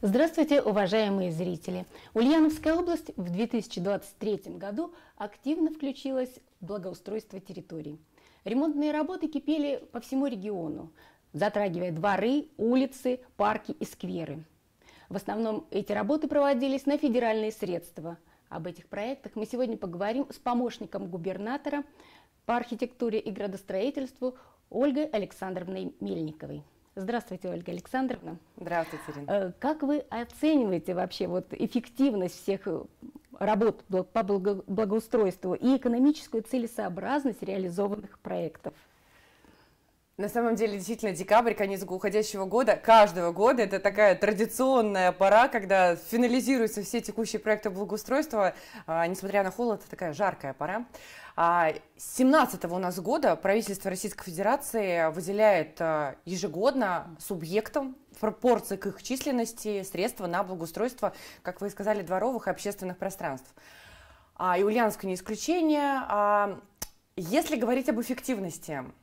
Здравствуйте, уважаемые зрители! Ульяновская область в 2023 году активно включилась в благоустройство территорий. Ремонтные работы кипели по всему региону, затрагивая дворы, улицы, парки и скверы. В основном эти работы проводились на федеральные средства – об этих проектах. Мы сегодня поговорим с помощником губернатора по архитектуре и градостроительству Ольгой Александровной Мельниковой. Здравствуйте, Ольга Александровна. Здравствуйте, Ирина. Э, как вы оцениваете вообще вот эффективность всех э, работ по благоустройству и экономическую целесообразность реализованных проектов? На самом деле, действительно, декабрь, конец уходящего года, каждого года, это такая традиционная пора, когда финализируются все текущие проекты благоустройства, а, несмотря на холод, это такая жаркая пора. А 17 у нас года правительство Российской Федерации выделяет а, ежегодно субъектам в пропорции к их численности средства на благоустройство, как вы сказали, дворовых и общественных пространств. А, и Ульяновск не исключение. А, если говорить об эффективности –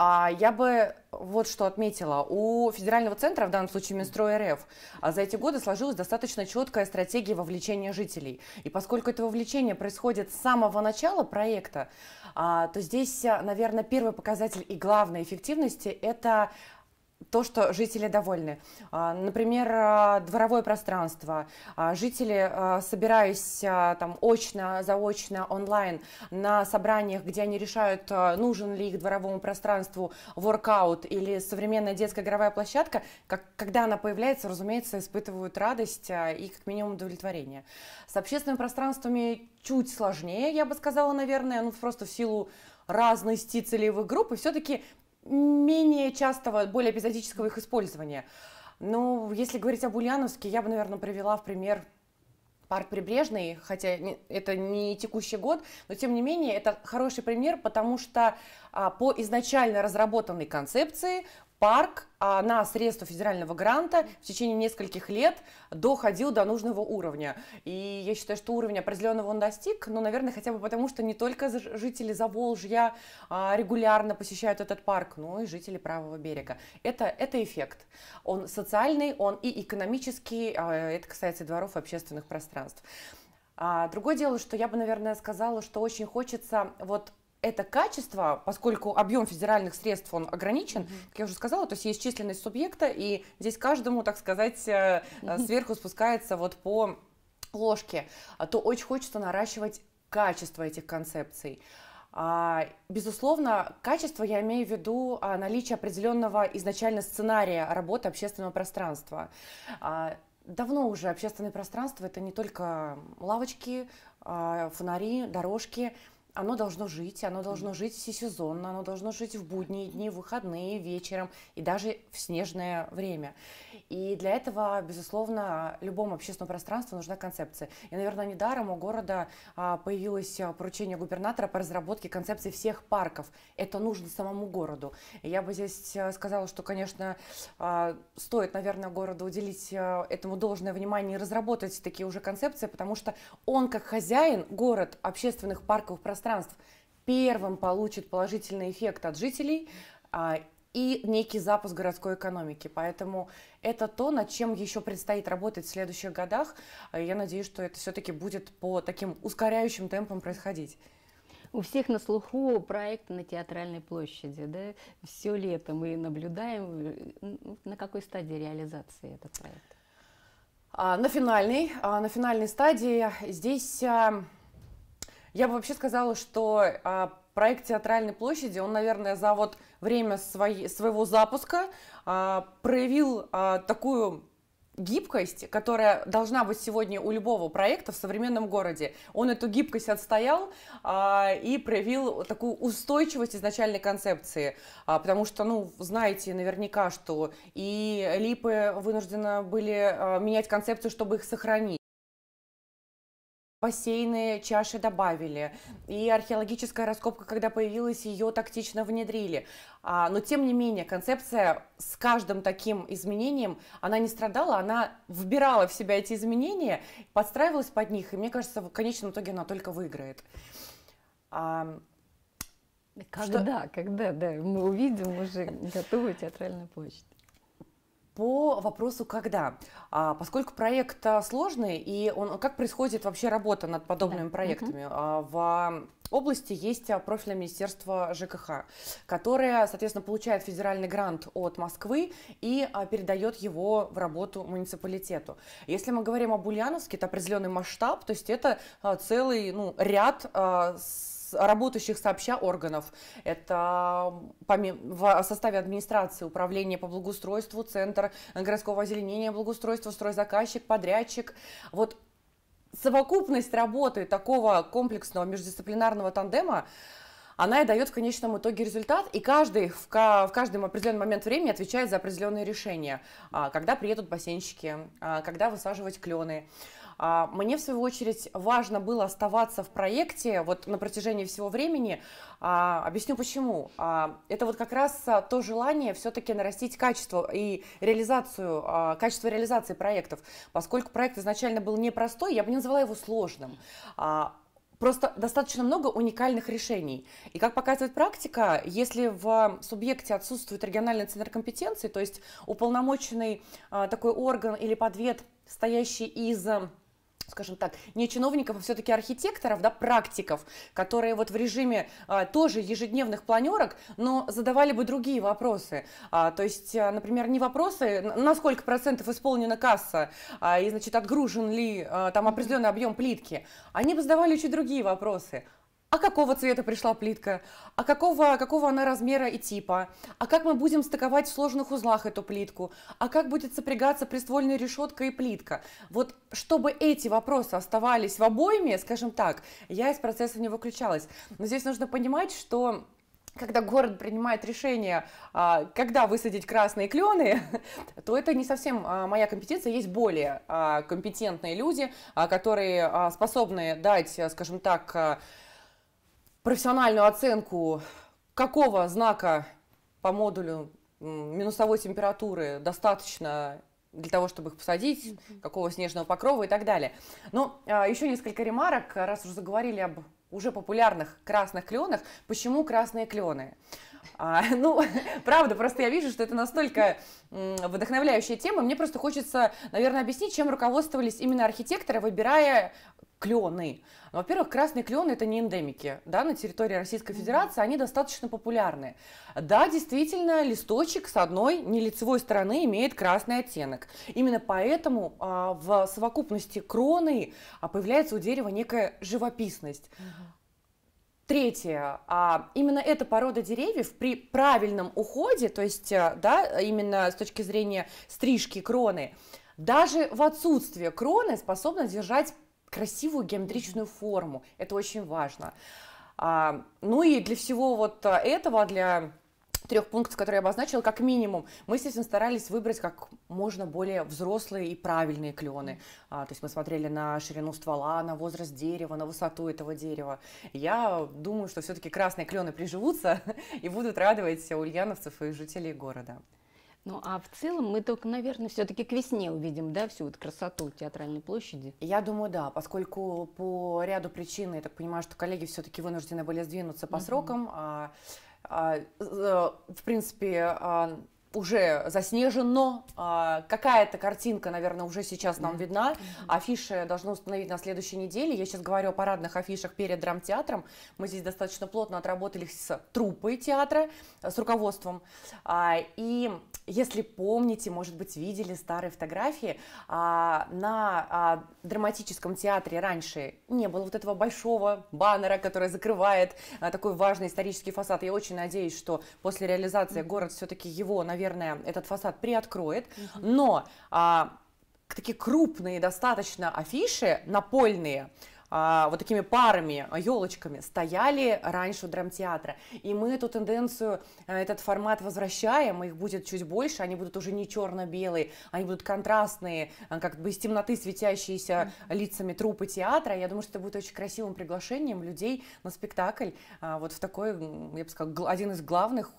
а Я бы вот что отметила. У федерального центра, в данном случае Минстрой РФ, а за эти годы сложилась достаточно четкая стратегия вовлечения жителей. И поскольку это вовлечение происходит с самого начала проекта, а, то здесь, наверное, первый показатель и главной эффективности – это то, что жители довольны. А, например, а, дворовое пространство. А, жители, собираясь там очно, заочно, онлайн на собраниях, где они решают, нужен ли их дворовому пространству воркаут или современная детская игровая площадка, как, когда она появляется, разумеется, испытывают радость и как минимум удовлетворение. С общественными пространствами чуть сложнее, я бы сказала, наверное, ну просто в силу разности целевых групп, и все-таки менее частого, более эпизодического их использования. Ну, если говорить о Ульяновске, я бы, наверное, привела в пример парк Прибрежный, хотя это не текущий год, но тем не менее это хороший пример, потому что а, по изначально разработанной концепции парк а, на средства федерального гранта в течение нескольких лет доходил до нужного уровня. И я считаю, что уровень определенного он достиг, но, наверное, хотя бы потому, что не только жители Заволжья а, регулярно посещают этот парк, но и жители правого берега. Это, это эффект. Он социальный, он и экономический, а, это касается дворов и общественных пространств. А, другое дело, что я бы, наверное, сказала, что очень хочется вот это качество, поскольку объем федеральных средств он ограничен, mm-hmm. как я уже сказала, то есть есть численность субъекта, и здесь каждому, так сказать, э, э, сверху спускается вот по ложке, а то очень хочется наращивать качество этих концепций. А, безусловно, качество я имею в виду а, наличие определенного изначально сценария работы общественного пространства. Давно уже общественное пространство это не только лавочки, фонари, дорожки, оно должно жить, оно должно жить всесезонно, оно должно жить в будние дни, в выходные, вечером и даже в снежное время. И для этого, безусловно, любому общественному пространству нужна концепция. И, наверное, недаром у города а, появилось а, поручение губернатора по разработке концепции всех парков. Это нужно самому городу. И я бы здесь а, сказала, что, конечно, стоит, наверное, городу уделить этому должное внимание и разработать такие уже концепции, потому что он, как хозяин, город общественных парков, пространств, пространств первым получит положительный эффект от жителей а, и некий запуск городской экономики. Поэтому это то, над чем еще предстоит работать в следующих годах. А, я надеюсь, что это все-таки будет по таким ускоряющим темпам происходить. У всех на слуху проект на театральной площади, да? Все лето мы наблюдаем, на какой стадии реализации этот проект? А, на финальной, на финальной стадии здесь я бы вообще сказала, что а, проект «Театральной площади», он, наверное, за вот время своей, своего запуска а, проявил а, такую гибкость, которая должна быть сегодня у любого проекта в современном городе. Он эту гибкость отстоял а, и проявил такую устойчивость изначальной концепции, а, потому что, ну, знаете наверняка, что и липы вынуждены были а, менять концепцию, чтобы их сохранить бассейны, чаши добавили, и археологическая раскопка, когда появилась, ее тактично внедрили. А, но тем не менее, концепция с каждым таким изменением, она не страдала, она вбирала в себя эти изменения, подстраивалась под них, и мне кажется, в конечном итоге она только выиграет. А, когда, что... когда, да, мы увидим уже готовую театральную площадь по вопросу «когда». А, поскольку проект а, сложный, и он, как происходит вообще работа над подобными да. проектами? Угу. А, в области есть а, профильное министерство ЖКХ, которое, соответственно, получает федеральный грант от Москвы и а, передает его в работу муниципалитету. Если мы говорим об Ульяновске, это определенный масштаб, то есть это целый ну, ряд с работающих сообща органов. Это а, в составе администрации управления по благоустройству, центр э, городского озеленения, благоустройство стройзаказчик, подрядчик. Вот совокупность работы такого комплексного междисциплинарного тандема она и дает в конечном итоге результат, и каждый в, в каждый определенный момент времени отвечает за определенные решения, а, когда приедут бассейнщики, а, когда высаживать клены, а, мне, в свою очередь, важно было оставаться в проекте вот на протяжении всего времени. А, объясню почему. А, это вот как раз то желание все-таки нарастить качество и реализацию, качество реализации проектов. Поскольку проект изначально был непростой, я бы не назвала его сложным просто достаточно много уникальных решений. И как показывает практика, если в субъекте отсутствует региональный центр компетенции, то есть уполномоченный такой орган или подвед, стоящий из скажем так, не чиновников, а все-таки архитекторов, да, практиков, которые вот в режиме а, тоже ежедневных планерок, но задавали бы другие вопросы. А, то есть, а, например, не вопросы, на сколько процентов исполнена касса, а, и, значит, отгружен ли а, там определенный объем плитки. Они бы задавали еще другие вопросы а какого цвета пришла плитка, а какого, какого она размера и типа, а как мы будем стыковать в сложных узлах эту плитку, а как будет сопрягаться приствольная решетка и плитка. Вот чтобы эти вопросы оставались в обойме, скажем так, я из процесса не выключалась. Но здесь нужно понимать, что когда город принимает решение, а, когда высадить красные клены, то это не совсем а, моя компетенция, есть более а, компетентные люди, которые способны дать, скажем так, профессиональную оценку, какого знака по модулю минусовой температуры достаточно для того, чтобы их посадить, mm-hmm. какого снежного покрова и так далее. Но а, еще несколько ремарок, раз уже заговорили об уже популярных красных кленах, почему красные клены? А, ну, правда, просто я вижу, что это настолько вдохновляющая тема. Мне просто хочется, наверное, объяснить, чем руководствовались именно архитекторы, выбирая клены. Во-первых, красные клены – это не эндемики. Да, на территории Российской Федерации они достаточно популярны. Да, действительно, листочек с одной нелицевой стороны имеет красный оттенок. Именно поэтому а, в совокупности кроны а, появляется у дерева некая живописность. Третье. А, именно эта порода деревьев при правильном уходе, то есть а, да, именно с точки зрения стрижки кроны, даже в отсутствие кроны способна держать красивую геометричную форму. Это очень важно. А, ну и для всего вот а, этого, для трех пунктов, которые я обозначила, как минимум, мы, естественно, старались выбрать как можно более взрослые и правильные клены. А, то есть мы смотрели на ширину ствола, на возраст дерева, на высоту этого дерева. Я думаю, что все-таки красные клены приживутся и будут радовать ульяновцев и жителей города. Ну, а в целом мы только, наверное, все-таки к весне увидим, да, всю вот красоту театральной площади? Я думаю, да, поскольку по ряду причин, я так понимаю, что коллеги все-таки вынуждены были сдвинуться по угу. срокам, а, а, э, в принципе, а, уже заснежено, а, какая-то картинка, наверное, уже сейчас нам видна, афиши должны установить на следующей неделе, я сейчас говорю о парадных афишах перед драмтеатром, мы здесь достаточно плотно отработали с труппой театра, с руководством, а, и если помните, может быть, видели старые фотографии, а, на а, драматическом театре раньше не было вот этого большого баннера, который закрывает а, такой важный исторический фасад. Я очень надеюсь, что после реализации город все-таки его, наверное, этот фасад приоткроет. Но такие крупные достаточно афиши напольные – а, вот такими парами, елочками а, стояли раньше у драмтеатра. И мы эту тенденцию, э, этот формат возвращаем, их будет чуть больше, они будут уже не черно-белые, они будут контрастные, э, как бы из темноты светящиеся лицами трупы театра. Я думаю, что это будет очень красивым приглашением людей на спектакль э, вот в такой, я бы сказала, один из главных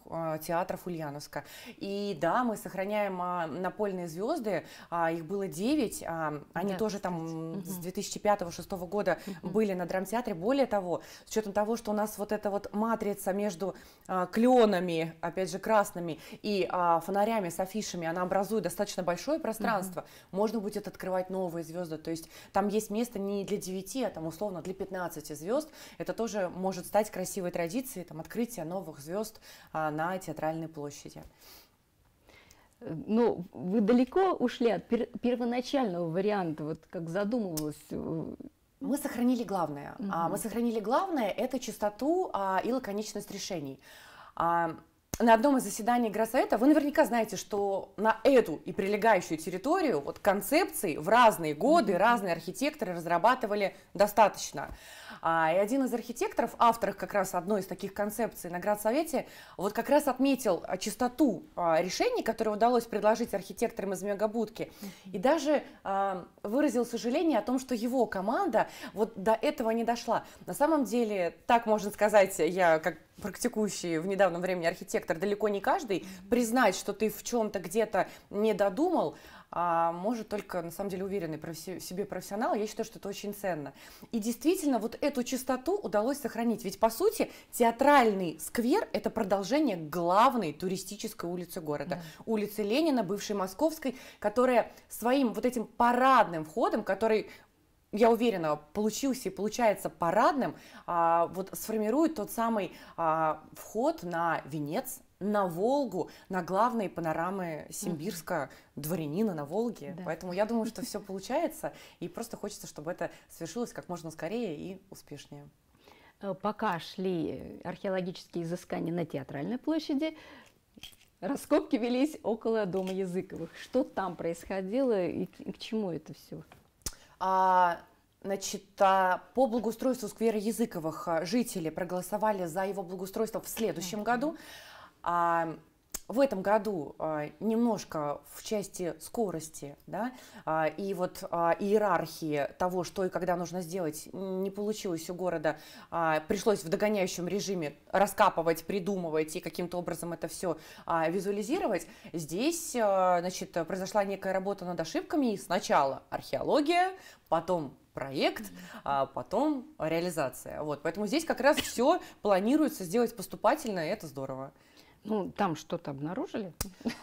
театров Ульяновска. И да, мы сохраняем а, напольные звезды, их было 9, они да, тоже там с 2005-2006 года угу. были на драмтеатре. Более того, с учетом того, что у нас вот эта вот матрица между а, кленами, опять же, красными и а, фонарями с афишами, она образует достаточно большое пространство, угу. можно будет открывать новые звезды. То есть там есть место не для 9, а там условно для 15 звезд. Это тоже может стать красивой традицией, там открытие новых звезд а, на театральной площади ну, вы далеко ушли от первоначального варианта, вот как задумывалось э, мы сохранили главное. Угу. А, мы сохранили главное это чистоту а, и лаконичность решений. А, на одном из заседаний Гроссовета, вы наверняка знаете, что на эту и прилегающую территорию вот концепции в разные годы mm-hmm. разные архитекторы разрабатывали достаточно. А, и один из архитекторов, авторов как раз одной из таких концепций на Градсовете, вот как раз отметил а, чистоту а, решений, которые удалось предложить архитекторам из Мегабудки, mm-hmm. и даже а, выразил сожаление о том, что его команда вот до этого не дошла. На самом деле, так можно сказать, я как практикующий в недавнем времени архитектор, далеко не каждый, признать, что ты в чем-то где-то не додумал, а может только, на самом деле, уверенный в себе профессионал. Я считаю, что это очень ценно. И действительно, вот эту чистоту удалось сохранить. Ведь, по сути, театральный сквер – это продолжение главной туристической улицы города. Да. Улицы Ленина, бывшей Московской, которая своим вот этим парадным входом, который я уверена, получился и получается парадным, а, вот сформирует тот самый а, вход на Венец, на Волгу, на главные панорамы Симбирска, дворянина на Волге. Да. Поэтому я думаю, что все получается, и просто хочется, чтобы это свершилось как можно скорее и успешнее. Э, пока шли археологические изыскания на Театральной площади, раскопки велись около Дома Языковых. Что там происходило и к чему это все? А, значит, а, по благоустройству сквера Языковых а, жители проголосовали за его благоустройство в следующем mm -hmm. году. А, в этом году а, немножко в части скорости да, а, и вот а, иерархии того, что и когда нужно сделать, не получилось у города. Пришлось в догоняющем режиме раскапывать, придумывать и каким-то образом это все визуализировать. Здесь значит, произошла некая работа над ошибками. И сначала археология, потом проект, а потом реализация. Вот, поэтому здесь как раз все планируется сделать поступательно, и это здорово. Ну, там что-то обнаружили?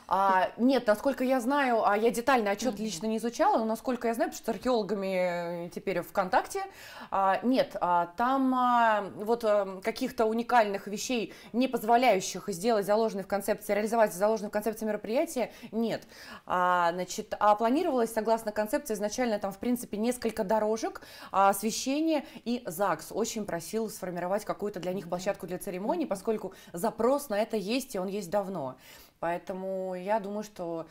А, нет, насколько я знаю, а я детальный отчет mm-hmm. лично не изучала, но насколько я знаю, потому что с археологами э, теперь ВКонтакте, а, нет, а, там а, вот э, каких-то уникальных вещей, не позволяющих сделать заложенные в концепции, реализовать заложенные в концепции мероприятия, нет. А, значит, а планировалось, согласно концепции, изначально там, в принципе, несколько дорожек, а, освещение и ЗАГС очень просил сформировать какую-то для них площадку для церемонии, поскольку запрос на это есть есть, и он есть давно. Поэтому я думаю, что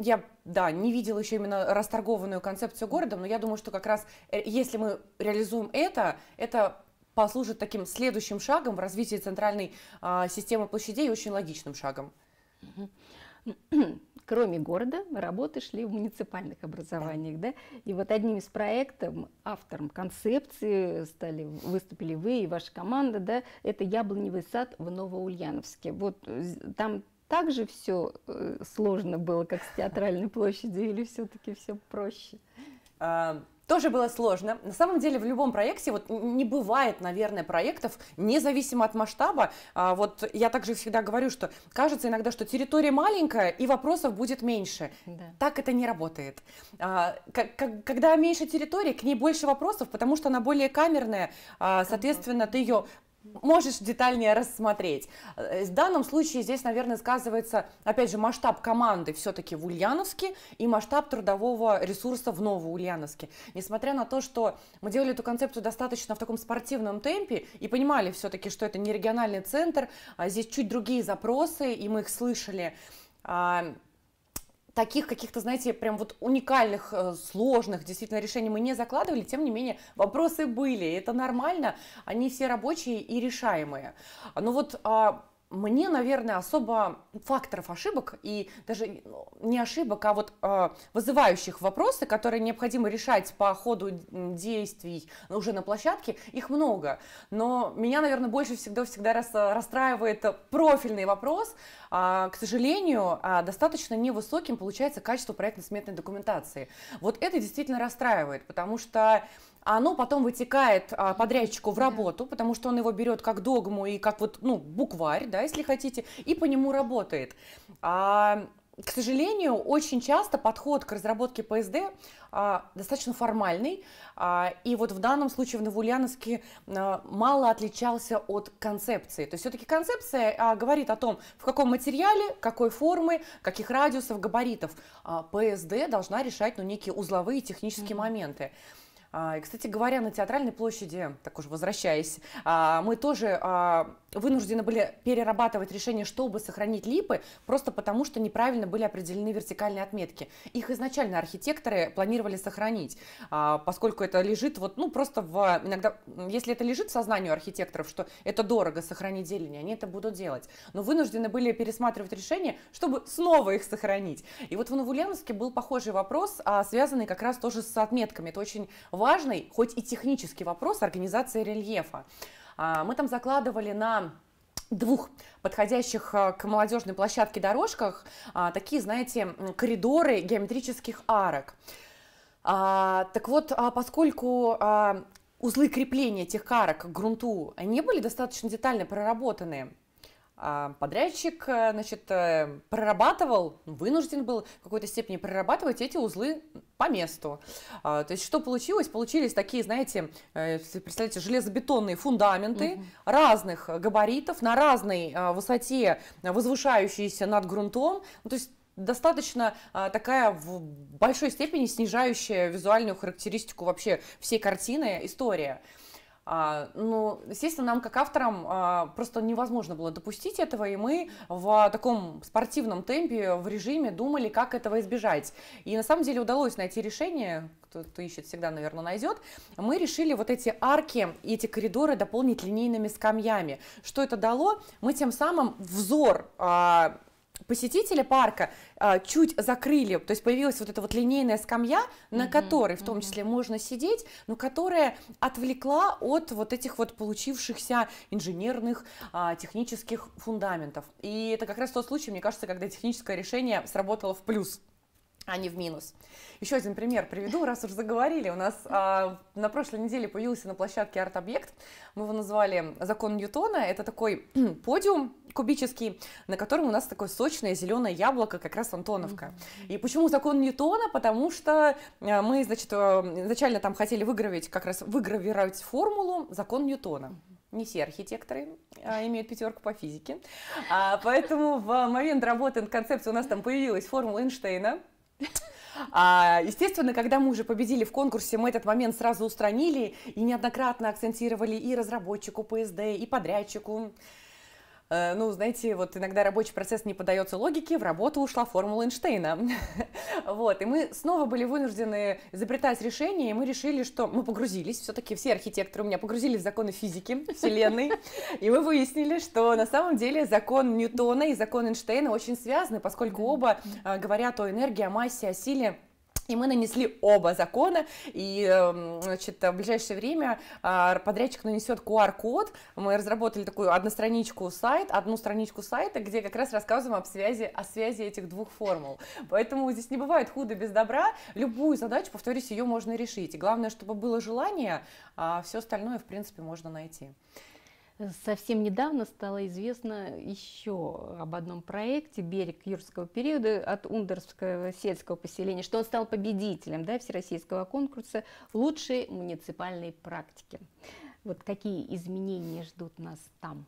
я, да, не видела еще именно расторгованную концепцию города, но я думаю, что как раз э, если мы реализуем это, это послужит таким следующим шагом в развитии центральной а, системы площадей, очень логичным шагом. кроме города, работы шли в муниципальных образованиях. Да. Да? И вот одним из проектов, автором концепции стали, выступили вы и ваша команда, да, это «Яблоневый сад» в Новоульяновске. Вот там также все э, сложно было, как с театральной площадью, или все-таки все проще? тоже было сложно. На самом деле в любом проекте вот не бывает, наверное, проектов независимо от масштаба. А, вот я также всегда говорю, что кажется иногда, что территория маленькая и вопросов будет меньше. Да. Так это не работает. А, когда меньше территории, к ней больше вопросов, потому что она более камерная. А, соответственно, ты ее можешь детальнее рассмотреть. Э, в данном случае здесь, наверное, сказывается, опять же, масштаб команды все-таки в Ульяновске и масштаб трудового ресурса в Новоульяновске. Несмотря на то, что мы делали эту концепцию достаточно в таком спортивном темпе и понимали все-таки, что это не региональный центр, а здесь чуть другие запросы, и мы их слышали. А, таких каких-то, знаете, прям вот уникальных, э, сложных действительно решений мы не закладывали, тем не менее вопросы были, это нормально, они все рабочие и решаемые. Ну вот а мне, наверное, особо факторов ошибок и даже ну, не ошибок, а вот э, вызывающих вопросы, которые необходимо решать по ходу действий уже на площадке, их много. Но меня, наверное, больше всегда всегда расстраивает профильный вопрос. А, к сожалению, а, достаточно невысоким получается качество проектно-сметной документации. Вот это действительно расстраивает, потому что а оно потом вытекает а, подрядчику в работу, потому что он его берет как догму и как вот, ну, букварь, да, если хотите, и по нему работает. А, к сожалению, очень часто подход к разработке ПСД а, достаточно формальный, а, и вот в данном случае в Новоульяновске а, мало отличался от концепции. То есть все-таки концепция а, говорит о том, в каком материале, какой формы, каких радиусов, габаритов а, ПСД должна решать ну, некие узловые технические mm-hmm. моменты. А, и, кстати говоря, на Театральной площади, так уж возвращаясь, а, мы тоже а, вынуждены были перерабатывать решение, чтобы сохранить липы, просто потому что неправильно были определены вертикальные отметки. Их изначально архитекторы планировали сохранить, а, поскольку это лежит вот, ну, просто в... Иногда, если это лежит в сознании архитекторов, что это дорого сохранить зелень, они это будут делать. Но вынуждены были пересматривать решение, чтобы снова их сохранить. И вот в Новоульяновске был похожий вопрос, а, связанный как раз тоже с отметками. Это очень важный, хоть и технический вопрос организации рельефа. А, мы там закладывали на двух подходящих э, к молодежной площадке дорожках а, такие, знаете, коридоры геометрических арок. А, так вот, поскольку узлы крепления этих арок к грунту не были достаточно детально проработаны, а, подрядчик, э, значит, э, прорабатывал, ну, вынужден был в какой-то степени прорабатывать эти узлы по месту. А, то есть что получилось? Получились такие, знаете, э, представляете, железобетонные фундаменты угу. разных габаритов, на разной а, высоте, возвышающиеся над грунтом. Ну, то есть достаточно а, такая в большой степени снижающая визуальную характеристику вообще всей картины история. А, ну, естественно, нам как авторам а, просто невозможно было допустить этого, и мы в таком спортивном темпе, в режиме думали, как этого избежать. И на самом деле удалось найти решение, кто, кто ищет, всегда, наверное, найдет. Мы решили вот эти арки и эти коридоры дополнить линейными скамьями. Что это дало? Мы тем самым взор а, посетители парка а, чуть закрыли, то есть появилась вот эта вот линейная скамья, на угу, которой в том числе можно сидеть, но которая отвлекла от вот этих вот получившихся инженерных а, технических фундаментов. И это как раз тот случай, мне кажется, когда техническое решение сработало в плюс а не в минус. Еще один пример приведу, раз уж заговорили. У нас а, на прошлой неделе появился на площадке арт-объект. Мы его назвали «Закон Ньютона». Это такой подиум кубический, на котором у нас такое сочное зеленое яблоко, как раз Антоновка. И почему «Закон Ньютона»? Потому что э, мы, значит, э, изначально там хотели выгравить, как раз выгравировать формулу «Закон Ньютона» не все архитекторы а, имеют пятерку по физике. А, поэтому в момент работы над концепцией у нас там появилась формула Эйнштейна. А, естественно, когда мы уже победили в конкурсе, мы этот момент сразу устранили и неоднократно акцентировали и разработчику ПСД, и подрядчику. Э, ну, знаете, вот иногда рабочий процесс не поддается логике, в работу ушла формула Эйнштейна. Вот, и мы снова были вынуждены изобретать решение, и мы решили, что мы погрузились, все-таки все архитекторы у меня погрузились в законы физики, Вселенной, и мы выяснили, что на самом деле закон Ньютона и закон Эйнштейна очень связаны, поскольку оба э, говорят о энергии, о массе, о силе, и мы нанесли оба закона, и эм, значит, в ближайшее время а, подрядчик нанесет QR-код. Мы разработали такую одностраничку сайт, одну страничку сайта, где как раз рассказываем об связи, о связи этих двух формул. Поэтому здесь не бывает худо без добра. Любую задачу, повторюсь, ее можно решить. И главное, чтобы было желание, а все остальное, в принципе, можно найти. Совсем недавно стало известно еще об одном проекте «Берег юрского периода» от Ундерского сельского поселения, что он стал победителем да, всероссийского конкурса «Лучшие муниципальные практики». Вот какие изменения ждут нас там?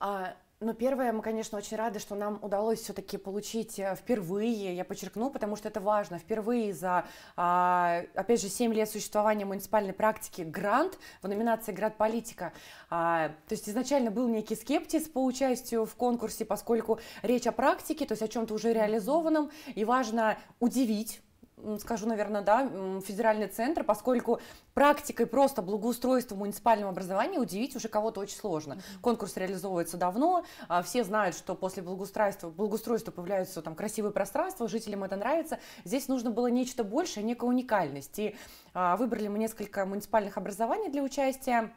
А, ну, первое, мы, конечно, очень рады, что нам удалось все-таки получить э, впервые, я подчеркну, потому что это важно, впервые за, а, опять же, 7 лет существования муниципальной практики грант в номинации «Град политика». А, то есть изначально был некий скептиз по участию в конкурсе, поскольку речь о практике, то есть о чем-то уже реализованном, и важно удивить скажу, наверное, да, федеральный центр, поскольку практикой просто благоустройства муниципального образования удивить уже кого-то очень сложно. Конкурс реализовывается давно, а, все знают, что после благоустройства, благоустройства появляются там красивые пространства, жителям это нравится. Здесь нужно было нечто большее, некая уникальность. И а, выбрали мы несколько муниципальных образований для участия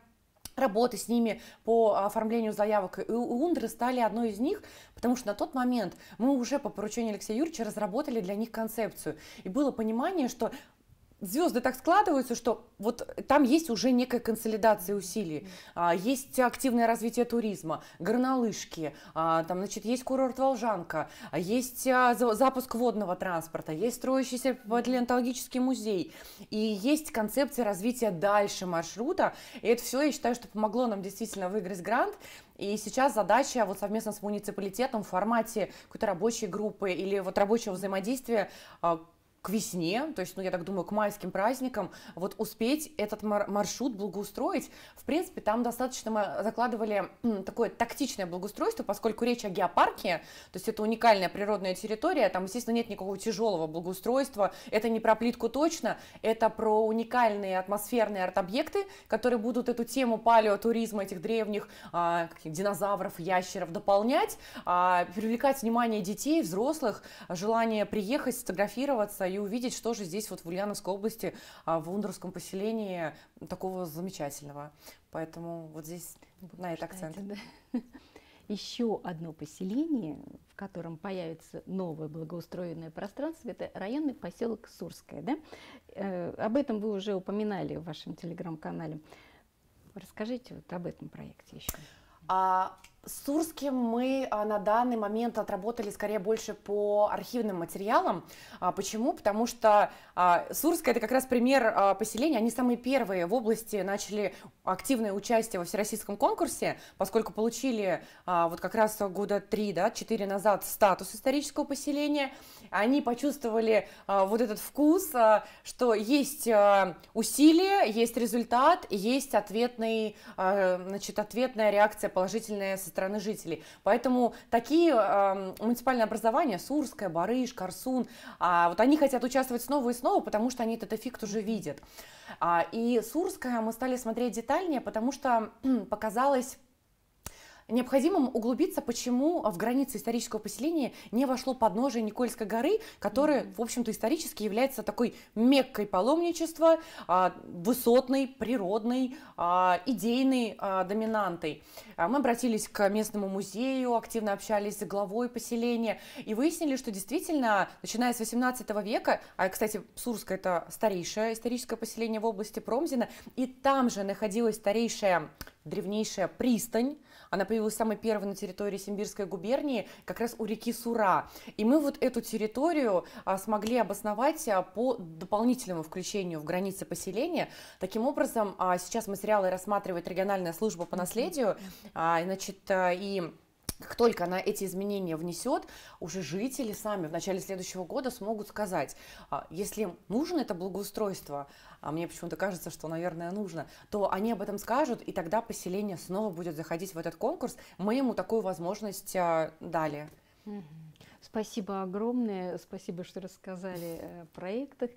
работы с ними по оформлению заявок, и Ундры стали одной из них, потому что на тот момент мы уже по поручению Алексея Юрьевича разработали для них концепцию. И было понимание, что звезды так складываются, что вот там есть уже некая консолидация усилий, а, есть активное развитие туризма, горнолыжки, а, там, значит, есть курорт Волжанка, а, есть запуск водного транспорта, есть строящийся палеонтологический музей, и есть концепция развития дальше маршрута, и это все, я считаю, что помогло нам действительно выиграть грант, и сейчас задача вот совместно с муниципалитетом в формате какой-то рабочей группы или вот рабочего взаимодействия к весне, то есть, ну, я так думаю, к майским праздникам, вот успеть этот мар- маршрут благоустроить. В принципе, там достаточно мы закладывали такое тактичное благоустройство, поскольку речь о геопарке, то есть это уникальная природная территория, там, естественно, нет никакого тяжелого благоустройства, это не про плитку точно, это про уникальные атмосферные арт-объекты, которые будут эту тему палеотуризма, этих древних а, динозавров, ящеров дополнять, а, привлекать внимание детей, взрослых, желание приехать, сфотографироваться, и увидеть, что же здесь вот в Ульяновской области, а, в Лундерском поселении такого замечательного. Поэтому вот здесь ну, Вы на это акцент. Да. Еще одно поселение, в котором появится новое благоустроенное пространство, это районный поселок Сурское. Да? Э, об этом вы уже упоминали в вашем телеграм-канале. Расскажите вот об этом проекте еще. А с Сурским мы а, на данный момент отработали скорее больше по архивным материалам. А, почему? Потому что а, Сурская это как раз пример поселения. Они самые первые в области начали активное участие во всероссийском конкурсе, поскольку получили вот как раз года 3-4 да, 4 назад статус исторического поселения. Они почувствовали вот этот вкус, что есть усилия, есть результат, есть ответный, значит, ответная реакция положительная со стороны жителей. Поэтому такие э, муниципальные образования, Сурская, Барыш, Корсун, э, вот они хотят участвовать снова и снова, потому что они этот эффект уже видят. А, и Сурская мы стали смотреть детальнее, потому что показалось необходимым углубиться, почему в границы исторического поселения не вошло подножие Никольской горы, которая, в общем-то, исторически является такой меккой паломничества, а, высотной, природной, а, идейной а, доминантой. Мы обратились к местному музею, активно общались с главой поселения и выяснили, что действительно, начиная с 18 века, а, кстати, Сурска это старейшее историческое поселение в области Промзина, и там же находилась старейшая древнейшая пристань, она появилась самой первой на территории Симбирской губернии, как раз у реки Сура. И мы вот эту территорию а, смогли обосновать а, по дополнительному включению в границы поселения. Таким образом, а, сейчас материалы рассматривает региональная служба по наследию. Значит, и как только она эти изменения внесет, уже жители сами в начале следующего года смогут сказать, «А, если им нужно это благоустройство, а мне почему-то кажется, что, наверное, нужно, то они об этом скажут, и тогда поселение снова будет заходить в этот конкурс. Мы ему такую возможность а, дали. Спасибо огромное, спасибо, что рассказали о проектах.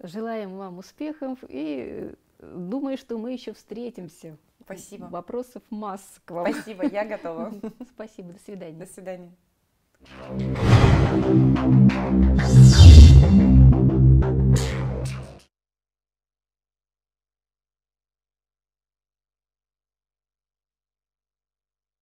Желаем вам успехов и э, думаю, что мы еще встретимся. Спасибо. Вопросов масс к вам. Спасибо, я готова. Спасибо, до свидания. До свидания. Thank you.